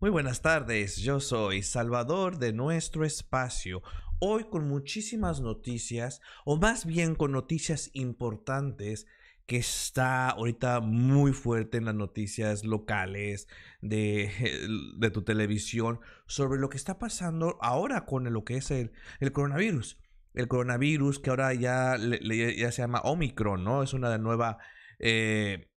Muy buenas tardes, yo soy Salvador de nuestro espacio. Hoy con muchísimas noticias, o más bien con noticias importantes que está ahorita muy fuerte en las noticias locales de, de tu televisión sobre lo que está pasando ahora con lo que es el, el coronavirus. El coronavirus que ahora ya, ya se llama Omicron, ¿no? Es una nueva... Eh,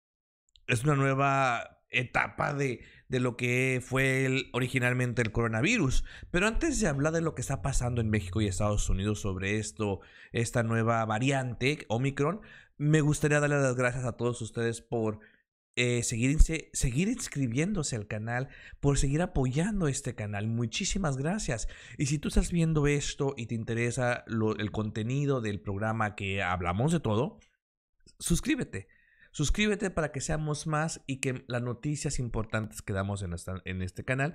es una nueva etapa de, de lo que fue originalmente el coronavirus. Pero antes de hablar de lo que está pasando en México y Estados Unidos sobre esto, esta nueva variante, Omicron, me gustaría darle las gracias a todos ustedes por eh, seguir, inscribiéndose al canal, por seguir apoyando este canal. Muchísimas gracias. Y si tú estás viendo esto y te interesa el contenido del programa que hablamos de todo, suscríbete Suscríbete para que seamos más y que las noticias importantes que damos en, este canal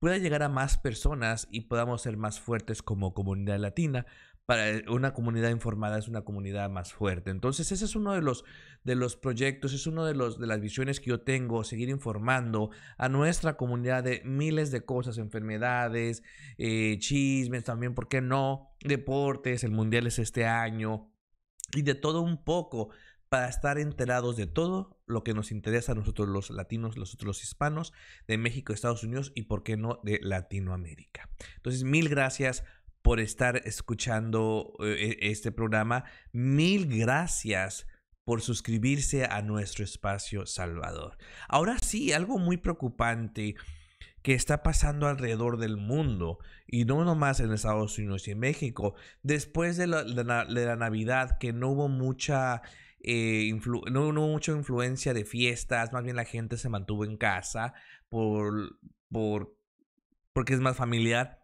pueda llegar a más personas y podamos ser más fuertes como comunidad latina. Para eh, una comunidad informada es una comunidad más fuerte. Entonces, ese es uno de los, de los proyectos, es uno de, los, de las visiones que yo tengo, seguir informando a nuestra comunidad de miles de cosas, enfermedades, eh, chismes también, ¿por qué no? Deportes, el Mundial es este año, y de todo un poco para estar enterados de todo lo que nos interesa a nosotros los latinos, nosotros los hispanos de México, Estados Unidos y por qué no de Latinoamérica. Entonces, mil gracias por estar escuchando eh, e, este programa. Mil gracias por suscribirse a nuestro espacio Salvador. Ahora sí, algo muy preocupante que está pasando alrededor del mundo y no nomás en Estados Unidos y en México. Después de la Navidad, que no hubo mucha eh, no, hubo mucha influencia de fiestas, más bien la gente se mantuvo en casa por, por, porque es más familiar.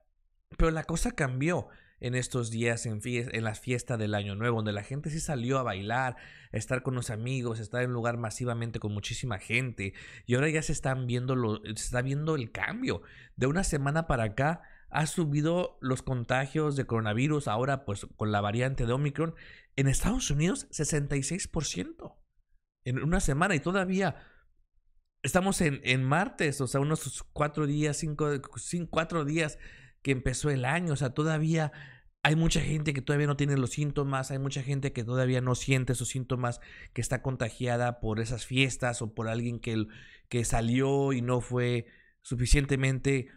Pero la cosa cambió en estos días en, en las fiestas del Año Nuevo, donde la gente sí salió a bailar, a estar con los amigos, a estar en un lugar masivamente con muchísima gente. Y ahora ya se, están viendo se está viendo el cambio. De una semana para acá ha subido los contagios de coronavirus ahora, pues con la variante de Omicron, en Estados Unidos 66% en una semana y todavía estamos en, martes, o sea, unos cuatro días, cinco, cinco, cuatro días que empezó el año, o sea, todavía hay mucha gente que todavía no tiene los síntomas, hay mucha gente que todavía no siente esos síntomas, que está contagiada por esas fiestas o por alguien que, que salió y no fue suficientemente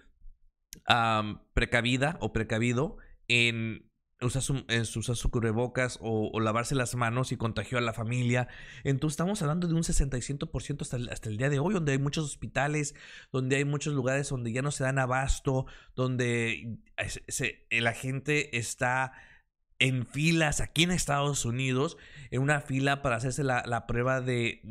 precavida o precavido en usar su, usar o, lavarse las manos y contagió a la familia. Entonces estamos hablando de un 60% hasta el, hasta el día de hoy, donde hay muchos hospitales, donde hay muchos lugares donde ya no se dan abasto, donde la gente está en filas aquí en Estados Unidos, en una fila para hacerse la, prueba de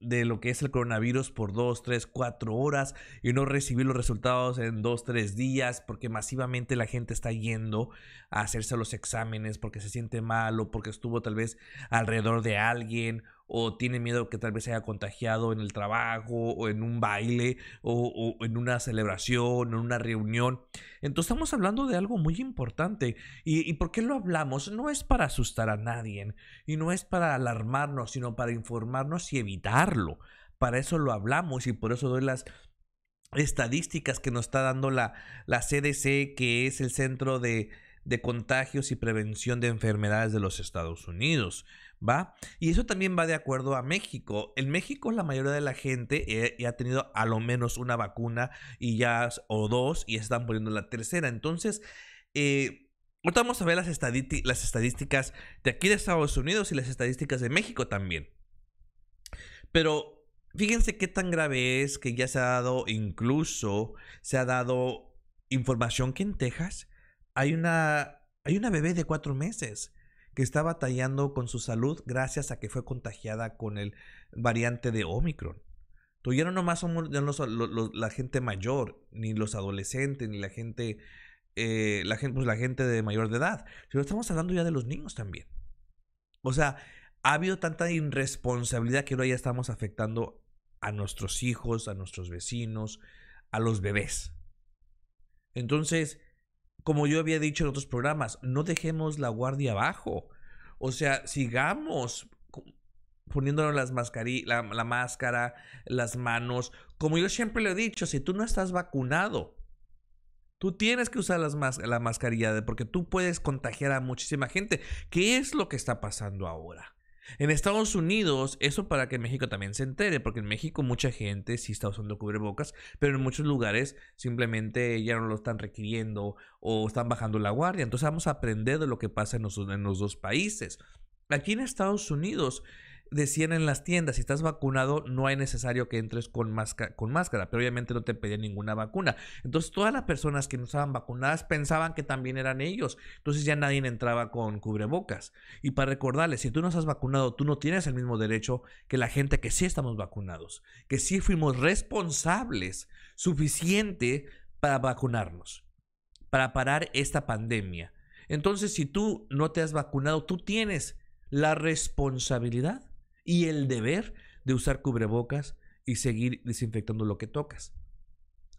de lo que es el coronavirus por 2, 3, 4 horas y no recibir los resultados en 2, 3 días porque masivamente la gente está yendo a hacerse los exámenes porque se siente mal o porque estuvo tal vez alrededor de alguien o tiene miedo que tal vez haya contagiado en el trabajo o en un baile o, en una celebración o en una reunión. Entonces estamos hablando de algo muy importante. ¿Y, por qué lo hablamos? No es para asustar a nadie y no es para alarmarnos, sino para informarnos y evitarlo. Para eso lo hablamos y por eso doy las estadísticas que nos está dando la, CDC, que es el Centro de Contagios y Prevención de Enfermedades de los Estados Unidos. ¿va? Y eso también va de acuerdo a México. En México la mayoría de la gente eh, ya ha tenido a lo menos una vacuna y ya o dos y están poniendo la tercera. Entonces, eh, vamos a ver las, las estadísticas de aquí de Estados Unidos y las estadísticas de México también. Pero fíjense qué tan grave es que ya se ha dado, incluso se ha dado información que en Texas hay una, hay una bebé de cuatro meses que está batallando con su salud gracias a que fue contagiada con el variante de Omicron. Entonces ya no nomás somos la gente mayor, ni los adolescentes, ni la gente, eh, la, gente pues, la gente de mayor de edad, sino estamos hablando ya de los niños también. O sea, ha habido tanta irresponsabilidad que ahora ya estamos afectando a nuestros hijos, a nuestros vecinos, a los bebés. Entonces, como yo había dicho en otros programas, no dejemos la guardia abajo. O sea, sigamos poniéndonos las la, máscara, las manos. Como yo siempre le he dicho, si tú no estás vacunado, tú tienes que usar la mascarilla porque tú puedes contagiar a muchísima gente. ¿Qué es lo que está pasando ahora? En Estados Unidos, eso para que México también se entere, porque en México mucha gente sí está usando cubrebocas, pero en muchos lugares simplemente ya no lo están requiriendo o están bajando la guardia. Entonces vamos a aprender de lo que pasa en los, en los dos países. Aquí en Estados Unidos decían en las tiendas, si estás vacunado, no hay necesario que entres con, máscara, con máscara, pero obviamente no te pedían ninguna vacuna. Entonces, todas las personas que no estaban vacunadas pensaban que también eran ellos. Entonces, ya nadie entraba con cubrebocas. Y para recordarles, si tú no has vacunado, tú no tienes el mismo derecho que la gente que sí estamos vacunados, que sí fuimos responsables suficiente para vacunarnos, para parar esta pandemia. Entonces, si tú no te has vacunado, tú tienes la responsabilidad y el deber de usar cubrebocas y seguir desinfectando lo que tocas.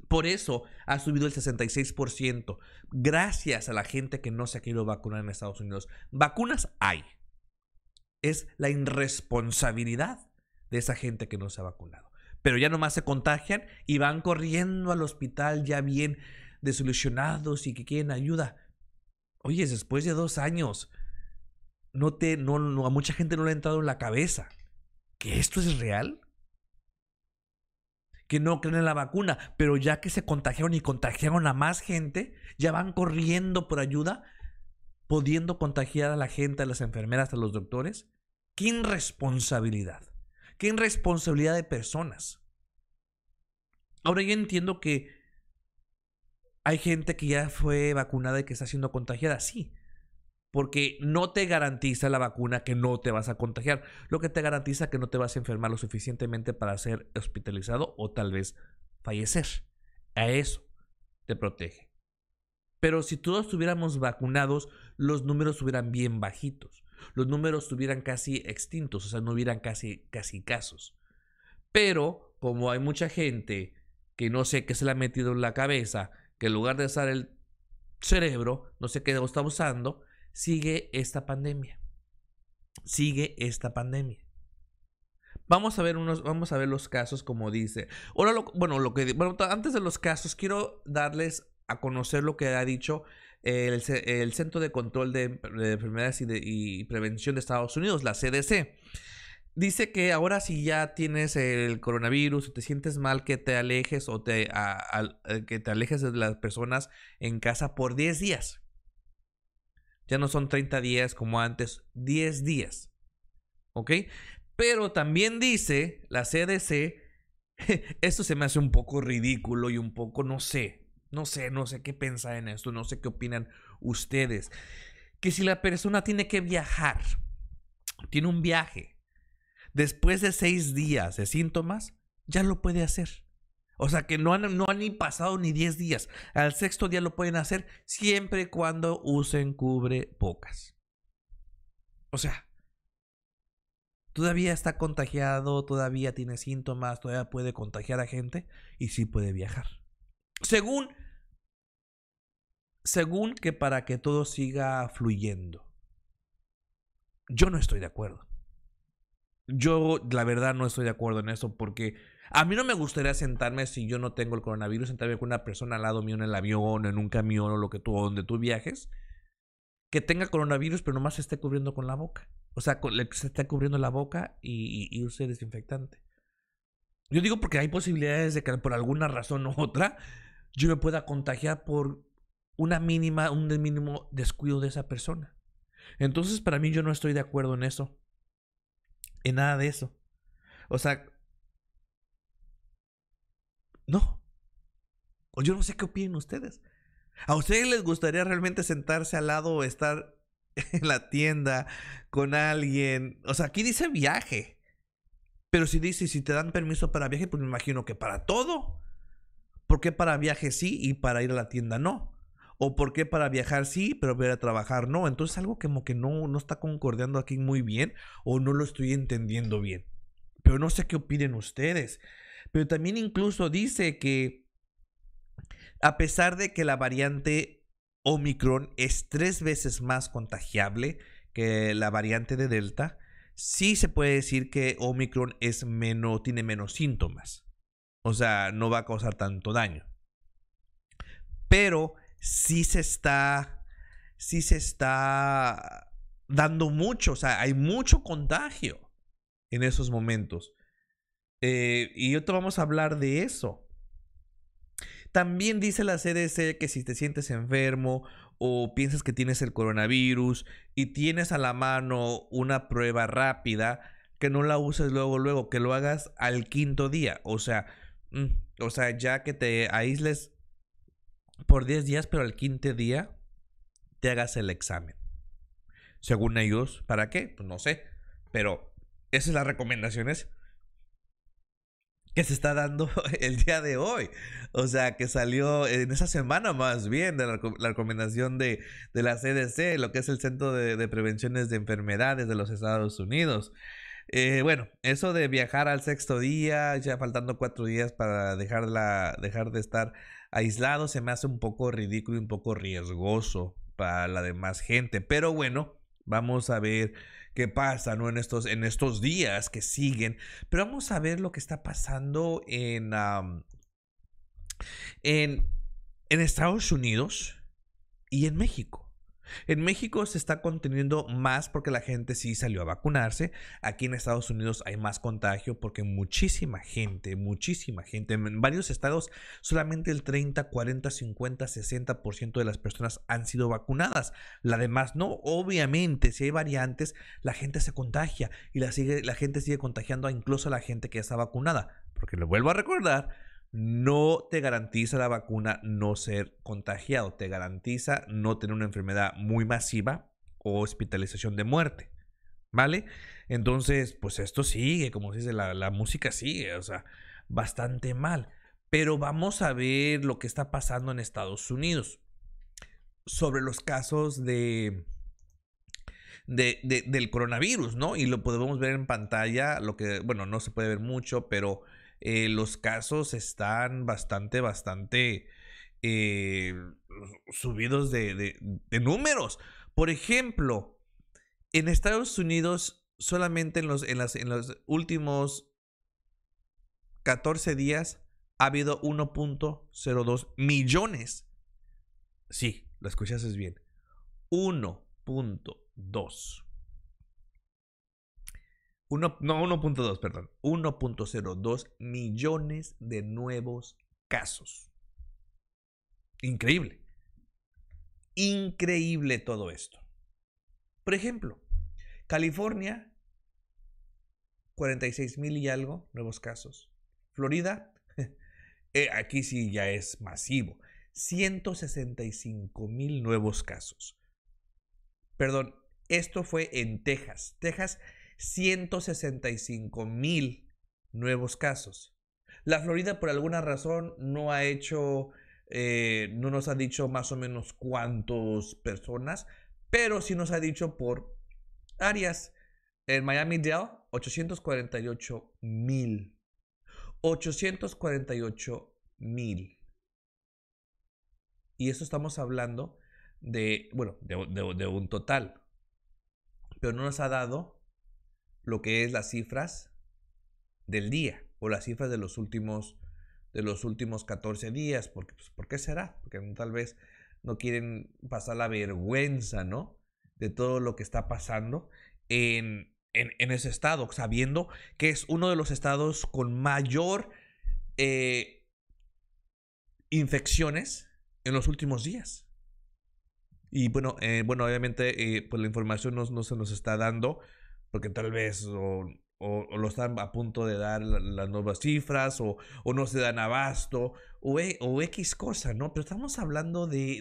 Por eso ha subido el 66%, gracias a la gente que no se ha querido vacunar en Estados Unidos. Vacunas hay. Es la irresponsabilidad de esa gente que no se ha vacunado. Pero ya nomás se contagian y van corriendo al hospital ya bien desilusionados y que quieren ayuda. Oye, después de dos años, no te, no, no, a mucha gente no le ha entrado en la cabeza que esto es real, que no creen en la vacuna, pero ya que se contagiaron y contagiaron a más gente, ya van corriendo por ayuda, pudiendo contagiar a la gente, a las enfermeras, a los doctores. ¡Qué irresponsabilidad! ¡Qué irresponsabilidad de personas! Ahora yo entiendo que hay gente que ya fue vacunada y que está siendo contagiada, sí, porque no te garantiza la vacuna que no te vas a contagiar, lo que te garantiza que no te vas a enfermar lo suficientemente para ser hospitalizado o tal vez fallecer. A eso te protege. Pero si todos estuviéramos vacunados, los números estuvieran bien bajitos. Los números estuvieran casi extintos, o sea, no hubieran casi, casi casos. Pero como hay mucha gente que no sé qué se le ha metido en la cabeza, que en lugar de usar el cerebro, no sé qué está usando, sigue esta pandemia. Sigue esta pandemia. Vamos a ver unos, vamos a ver los casos como dice. Ahora lo, bueno, lo que bueno, antes de los casos quiero darles a conocer lo que ha dicho el, Centro de Control de, Enfermedades y, Prevención de Estados Unidos, la CDC. Dice que ahora si ya tienes el coronavirus, O te sientes mal, que te alejes o te, que te alejes de las personas en casa por 10 días. Ya no son 30 días como antes, 10 días. ¿Ok? Pero también dice la CDC, esto se me hace un poco ridículo y un poco, no sé, no sé, no sé qué pensar en esto, no sé qué opinan ustedes. Que si la persona tiene que viajar, tiene un viaje, después de seis días de síntomas, ya lo puede hacer. O sea que no han, no ni pasado ni 10 días. Al sexto día lo pueden hacer siempre y cuando usen cubre pocas. O sea, todavía está contagiado, todavía tiene síntomas, todavía puede contagiar a gente y sí puede viajar. Según, según que para que todo siga fluyendo. Yo no estoy de acuerdo. Yo la verdad no estoy de acuerdo en eso porque a mí no me gustaría sentarme si yo no tengo el coronavirus, sentarme con una persona al lado mío en el avión, en un camión o lo que tú, donde tú viajes, que tenga coronavirus pero nomás se esté cubriendo con la boca. O sea, se está cubriendo la boca y, y, y desinfectante. Yo digo porque hay posibilidades de que por alguna razón u otra yo me pueda contagiar por una mínima, un mínimo descuido de esa persona. Entonces, para mí yo no estoy de acuerdo en eso. En nada de eso. O sea, no. O yo no sé qué opinen ustedes. ¿A ustedes les gustaría realmente sentarse al lado o estar en la tienda con alguien? O sea, aquí dice viaje. Pero si dice, si te dan permiso para viaje, pues me imagino que para todo. ¿Por qué para viaje sí y para ir a la tienda no? ¿O por qué para viajar sí, pero para ir a trabajar no? Entonces algo como que no, no está concordando aquí muy bien o no lo estoy entendiendo bien. Pero no sé qué opinen ustedes. Pero también incluso dice que a pesar de que la variante Omicron es tres veces más contagiable que la variante de Delta, sí se puede decir que Omicron es menos, tiene menos síntomas. O sea, no va a causar tanto daño. Pero sí se está, sí se está dando mucho, o sea, hay mucho contagio en esos momentos. Eh, y otro, te vamos a hablar de eso. También dice la CDC que si te sientes enfermo o piensas que tienes el coronavirus y tienes a la mano una prueba rápida, que no la uses luego, luego, que lo hagas al quinto día. O sea, mm, o sea, ya que te aísles por 10 días, pero al quinto día te hagas el examen. Según ellos, ¿para qué? Pues no sé. Pero esas son las recomendaciones se está dando el día de hoy. O sea, que salió en esa semana más bien de la, recomendación de, de, la CDC, lo que es el Centro de, Prevenciones de Enfermedades de los Estados Unidos. Eh, bueno, eso de viajar al sexto día, ya faltando cuatro días para dejar, la, dejar de estar aislado, se me hace un poco ridículo y un poco riesgoso para la demás gente. Pero bueno, Vamos a ver qué pasa ¿no? en, estos, en estos días que siguen. Pero vamos a ver lo que está pasando en, en Estados Unidos y en México. En México se está conteniendo más porque la gente sí salió a vacunarse. Aquí en Estados Unidos hay más contagio porque muchísima gente, muchísima gente, en varios estados solamente el 30, 40, 50, 60% de las personas han sido vacunadas. La demás no. Obviamente, si hay variantes, la gente se contagia y la, gente sigue contagiando incluso a la gente que está vacunada. Porque lo vuelvo a recordar, no te garantiza la vacuna no ser contagiado, te garantiza no tener una enfermedad muy masiva o hospitalización de muerte, ¿vale? Entonces, pues esto sigue, como se dice, la, la música sigue, o sea, bastante mal. Pero vamos a ver lo que está pasando en Estados Unidos sobre los casos de, de, de, del coronavirus, ¿no? Y lo podemos ver en pantalla, lo que, bueno, no se puede ver mucho, pero eh, los casos están bastante, bastante eh, subidos de, números. Por ejemplo, en Estados Unidos, solamente en los, en los últimos 14 días ha habido 1.02 millones. Sí, lo es bien. 1.2 no, 1.2, perdón, 1.02 millones de nuevos casos. Increíble. Increíble todo esto. Por ejemplo, California, 46 mil y algo nuevos casos. Florida, eh, aquí sí ya es masivo, 165 mil nuevos casos. Perdón, esto fue en Texas. Texas 165 mil nuevos casos. La Florida por alguna razón no ha hecho, eh, no nos ha dicho más o menos cuántas personas, pero sí nos ha dicho por áreas. En Miami Dell, 848 mil. 848 mil. Y esto estamos hablando de, bueno, de un total. Pero no nos ha dado lo que es las cifras del día o las cifras de los últimos, de los últimos 14 días. Porque, pues, ¿Por qué será? Porque tal vez no quieren pasar la vergüenza, ¿no? De todo lo que está pasando en, en, en ese estado, sabiendo que es uno de los estados con mayor eh, infecciones en los últimos días. Y bueno, eh, bueno obviamente eh, pues la información no, no se nos está dando porque tal vez o, lo están a punto de dar las nuevas cifras o, no se dan abasto o, e, o X cosa, ¿no? Pero estamos hablando de,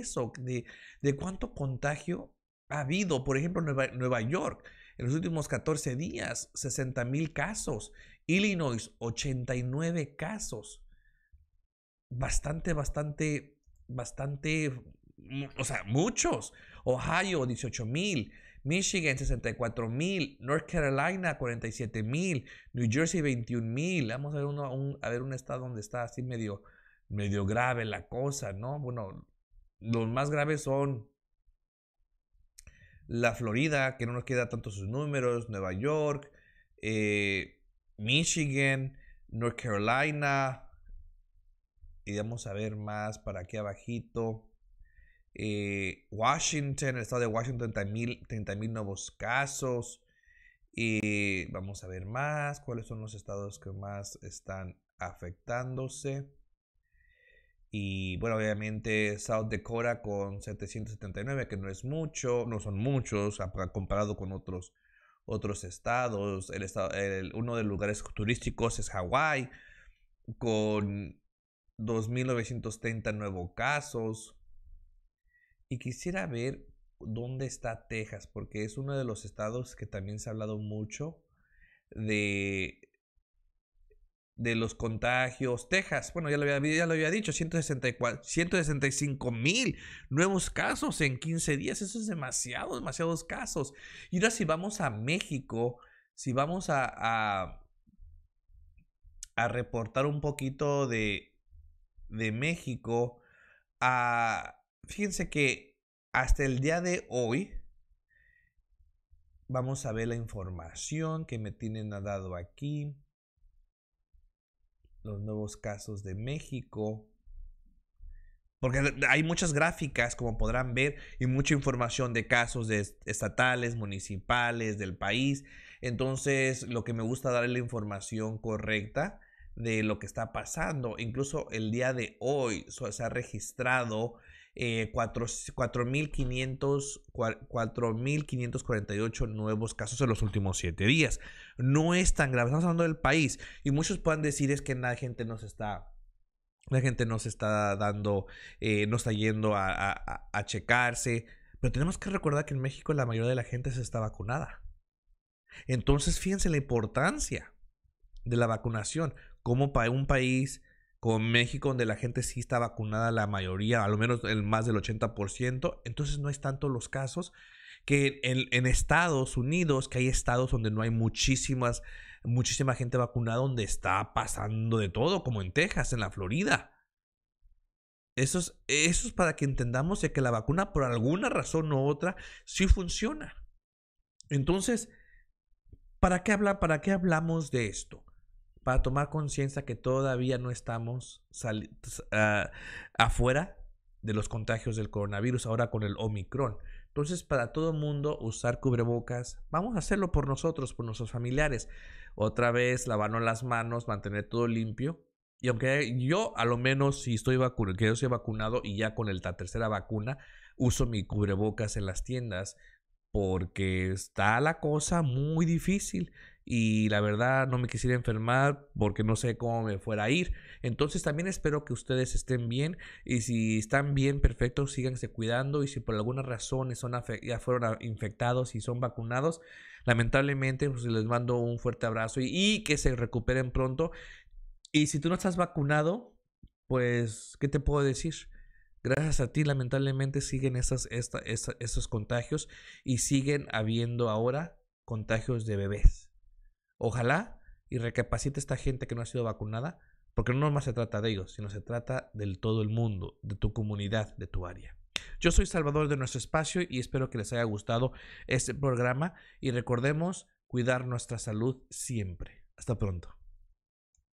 eso, de, de, cuánto contagio ha habido, por ejemplo, Nueva, Nueva York. En los últimos 14 días, 60 mil casos. Illinois, 89 casos. Bastante, bastante, bastante, o sea, muchos. Ohio, 18 mil. Michigan 64 mil, North Carolina 47 mil, New Jersey 21 mil. Vamos a ver, uno, un, a ver un estado donde está así medio, medio grave la cosa, ¿no? Bueno, los más graves son la Florida, que no nos queda tanto sus números, Nueva York, eh, Michigan, North Carolina. Y vamos a ver más para aquí abajito. Eh, Washington, el estado de Washington, 30.000 mil nuevos casos. Y eh, vamos a ver más, cuáles son los estados que más están afectándose. Y bueno, obviamente South Dakota con 779, que no es mucho, no son muchos comparado con otros, otros estados. El estado, uno de los lugares turísticos es Hawái, con 2.930 nuevos casos. Y quisiera ver dónde está Texas, porque es uno de los estados que también se ha hablado mucho de, de los contagios. Texas, bueno, ya lo había, ya lo había dicho, 164, 165 mil nuevos casos en 15 días. Eso es demasiado, demasiados casos. Y ahora si vamos a México, si vamos a, a, a reportar un poquito de, de México, a fíjense que hasta el día de hoy vamos a ver la información que me tienen dado aquí, los nuevos casos de México. Porque hay muchas gráficas, como podrán ver, y mucha información de casos estatales, municipales, del país. Entonces, lo que me gusta dar la información correcta de lo que está pasando. Incluso el día de hoy se ha registrado eh, 4.548 nuevos casos en los últimos 7 días. No es tan grave, estamos hablando del país. Y muchos pueden decir es que la gente nos está... La gente no se está dando, eh, no está yendo a, a, a checarse. Pero tenemos que recordar que en México la mayoría de la gente se está vacunada. Entonces, fíjense la importancia de la vacunación. Como para un país con México, donde la gente sí está vacunada, la mayoría, al menos el más del 80%, entonces no es tanto los casos que en, Estados Unidos, que hay estados donde no hay muchísimas, muchísima gente vacunada, donde está pasando de todo, como en Texas, en la Florida. Eso es, para que entendamos de que la vacuna, por alguna razón u otra, sí funciona. Entonces, ¿para qué, habla, ¿para qué hablamos de esto? para tomar conciencia que todavía no estamos ah, afuera de los contagios del coronavirus, ahora con el Omicron. Entonces, para todo el mundo usar cubrebocas, vamos a hacerlo por nosotros, por nuestros familiares. Otra vez, lavarnos las manos, mantener todo limpio. Y aunque yo, a lo menos, si estoy vacunado y ya con la tercera vacuna, uso mi cubrebocas en las tiendas porque está la cosa muy difícil y la verdad no me quisiera enfermar porque no sé cómo me fuera a ir. Entonces también espero que ustedes estén bien y si están bien, perfecto, síganse cuidando y si por alguna razón ya fueron infectados y son vacunados, lamentablemente pues, les mando un fuerte abrazo y, que se recuperen pronto. Y si tú no estás vacunado, pues, ¿qué te puedo decir? gracias a ti lamentablemente siguen esas, esos contagios y siguen habiendo ahora contagios de bebés. Ojalá y recapacite esta gente que no ha sido vacunada, porque no nomás se trata de ellos, sino se trata del todo el mundo, de tu comunidad, de tu área. Yo soy Salvador de nuestro espacio y espero que les haya gustado este programa y recordemos cuidar nuestra salud siempre. Hasta pronto.